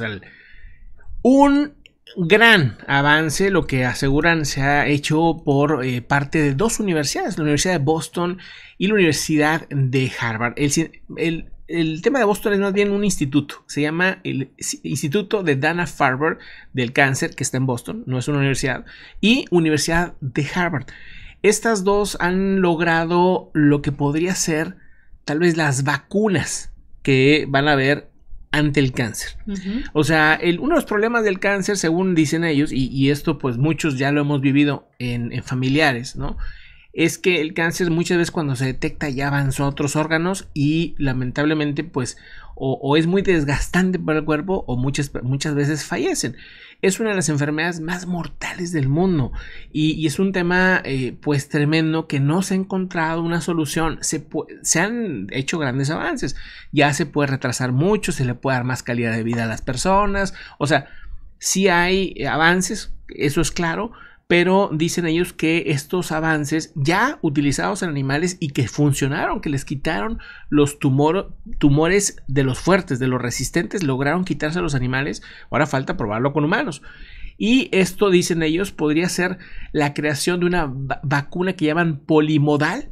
al. Un gran avance, lo que aseguran se ha hecho por eh, parte de dos universidades, la Universidad de Boston y la Universidad de Harvard. El, tema de Boston es más bien un instituto, se llama el Instituto de Dana Farber del Cáncer, que está en Boston, no es una universidad, y Universidad de Harvard. Estas dos han logrado lo que podría ser tal vez las vacunas que van a ver ante el cáncer. O sea, unos uno de los problemas del cáncer, según dicen ellos, y, esto pues muchos ya lo hemos vivido en, en familiares, ¿no? es que el cáncer muchas veces cuando se detecta ya avanzó a otros órganos y lamentablemente pues o, es muy desgastante para el cuerpo o muchas, muchas veces fallecen. Es una de las enfermedades más mortales del mundo y, es un tema eh, pues tremendo que no se ha encontrado una solución. Se, se, han hecho grandes avances, ya se puede retrasar mucho, se le puede dar más calidad de vida a las personas, o sea, si hay avances, eso es claro, pero dicen ellos que estos avances ya utilizados en animales y que funcionaron, que les quitaron los tumores de los fuertes, de los resistentes, lograron quitarse a los animales, ahora falta probarlo con humanos. Y esto, dicen ellos, podría ser la creación de una vacuna que llaman polimodal,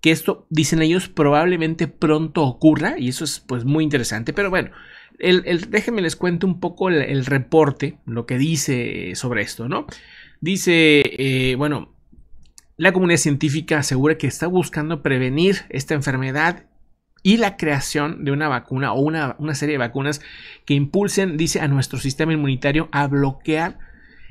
que esto, dicen ellos, probablemente pronto ocurra, y eso es pues muy interesante, pero bueno, déjenme les cuento un poco el, el reporte, lo que dice sobre esto, ¿no? Dice, eh, bueno, la comunidad científica asegura que está buscando prevenir esta enfermedad y la creación de una vacuna o una, una, serie de vacunas que impulsen, dice, a nuestro sistema inmunitario a bloquear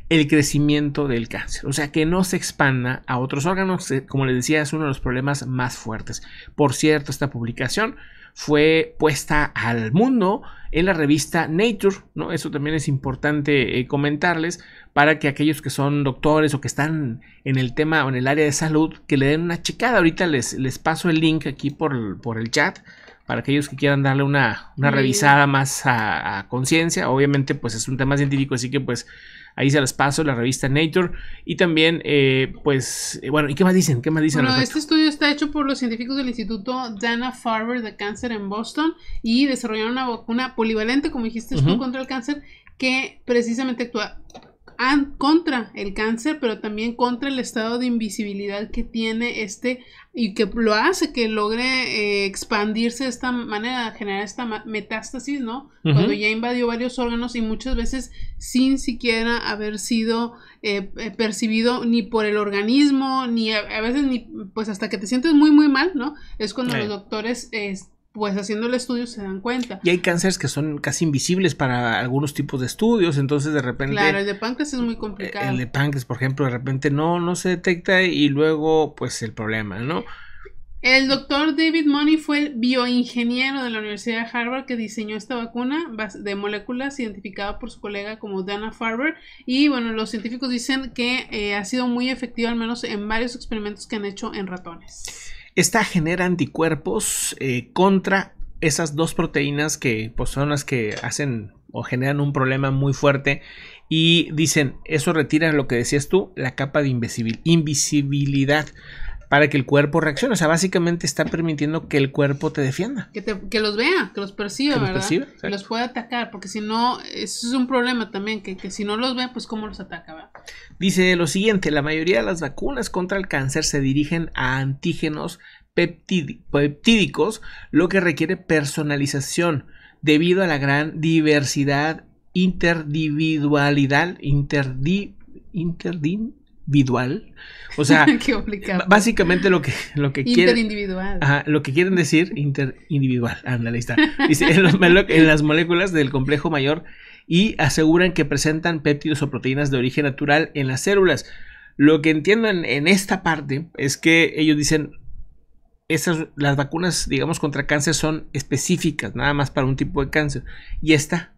el crecimiento del cáncer, o sea, que no se expanda a otros órganos, eh, como les decía, es uno de los problemas más fuertes. Por cierto, esta publicación fue puesta al mundo en la revista Nature, ¿no? Eso también es importante eh, comentarles para que aquellos que son doctores o que están en el tema o en el área de salud, que le den una checada. Ahorita les, les paso el link aquí por, por el chat para aquellos que quieran darle una, revisada más a, a conciencia. Obviamente, pues es un tema científico, así que pues Ahí se las paso, la revista Nature. Y también, eh, pues, eh, bueno, ¿y qué más dicen? ¿Qué más dicen? Bueno, este estudio está hecho por los científicos del Instituto Dana Farber de Cáncer en Boston y desarrollaron una vacuna polivalente, como dijiste contra el cáncer, que precisamente actúa contra el cáncer, pero también contra el estado de invisibilidad que tiene este y que lo hace que logre eh, expandirse de esta manera, generar esta metástasis, ¿no? Cuando ya invadió varios órganos y muchas veces sin siquiera haber sido eh, eh, percibido ni por el organismo, ni a, veces ni, pues hasta que te sientes muy, muy mal, ¿no? Es cuando los doctores pues haciendo el estudio se dan cuenta. Y hay cánceres que son casi invisibles para algunos tipos de estudios, entonces de repente... Claro, el de páncreas es muy complicado. El de páncreas, por ejemplo, de repente no, no se detecta y luego pues el problema, ¿no? El doctor David Money fue el bioingeniero de la Universidad de Harvard que diseñó esta vacuna de moléculas identificada por su colega como Dana Farber. Y bueno, los científicos dicen que eh, ha sido muy efectiva, al menos en varios experimentos que han hecho en ratones. Esta genera anticuerpos eh, contra esas dos proteínas que pues, son las que hacen o generan un problema muy fuerte y dicen, eso retira lo que decías tú, la capa de invisibilidad para que el cuerpo reaccione. O sea, básicamente está permitiendo que el cuerpo te defienda. Que, los vea, que los perciba, que ¿verdad? Los, que los pueda atacar, porque si no, eso es un problema también, que, si no los ve, pues cómo los ataca, ¿verdad? Dice lo siguiente, la mayoría de las vacunas contra el cáncer se dirigen a antígenos peptídicos, lo que requiere personalización debido a la gran diversidad, interdividualidad, individual. O sea, básicamente lo que, lo que Interindividual. quieren. lo que quieren decir, interindividual. Ándale, está. Dice, en, las moléculas del complejo mayor y aseguran que presentan péptidos o proteínas de origen natural en las células. Lo que entiendo en, esta parte es que ellos dicen, esas, las vacunas, digamos, contra cáncer son específicas, nada más para un tipo de cáncer. Y esta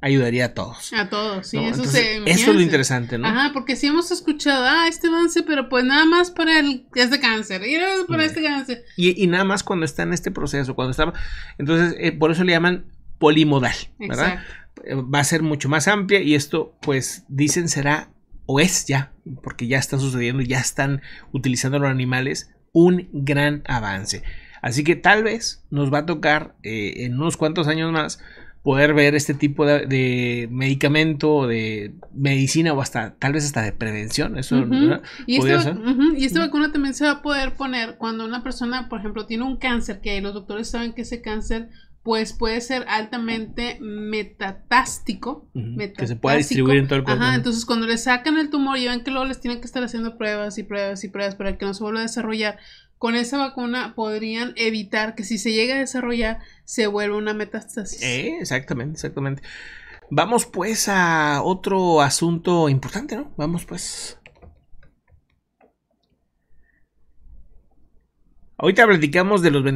ayudaría a todos. A todos, sí, eso es lo interesante, ¿no? Ajá, porque si hemos escuchado, ah, este avance, pero pues nada más para el, de cáncer, y para este cáncer. Y, nada más cuando está en este proceso, cuando está... Entonces, eh, por eso le llaman polimodal, ¿verdad? Eh, va a ser mucho más amplia y esto, pues, dicen será o es ya, porque ya está sucediendo, ya están utilizando los animales, un gran avance. Así que tal vez nos va a tocar eh, en unos cuantos años más poder ver este tipo de, de medicamento, de medicina o hasta tal vez hasta de prevención. Eso, ¿Y, esta, vacuna también se va a poder poner cuando una persona, por ejemplo, tiene un cáncer, que los doctores saben que ese cáncer pues puede ser altamente metatástico, Que se pueda distribuir en todo el cuerpo. Ajá, entonces cuando le sacan el tumor y ven que luego les tienen que estar haciendo pruebas y pruebas y pruebas para que no se vuelva a desarrollar, con esa vacuna podrían evitar que si se llega a desarrollar se vuelva una metástasis. Eh, exactamente, exactamente. Vamos pues a otro asunto importante, ¿no? Vamos pues. Ahorita platicamos de los beneficios.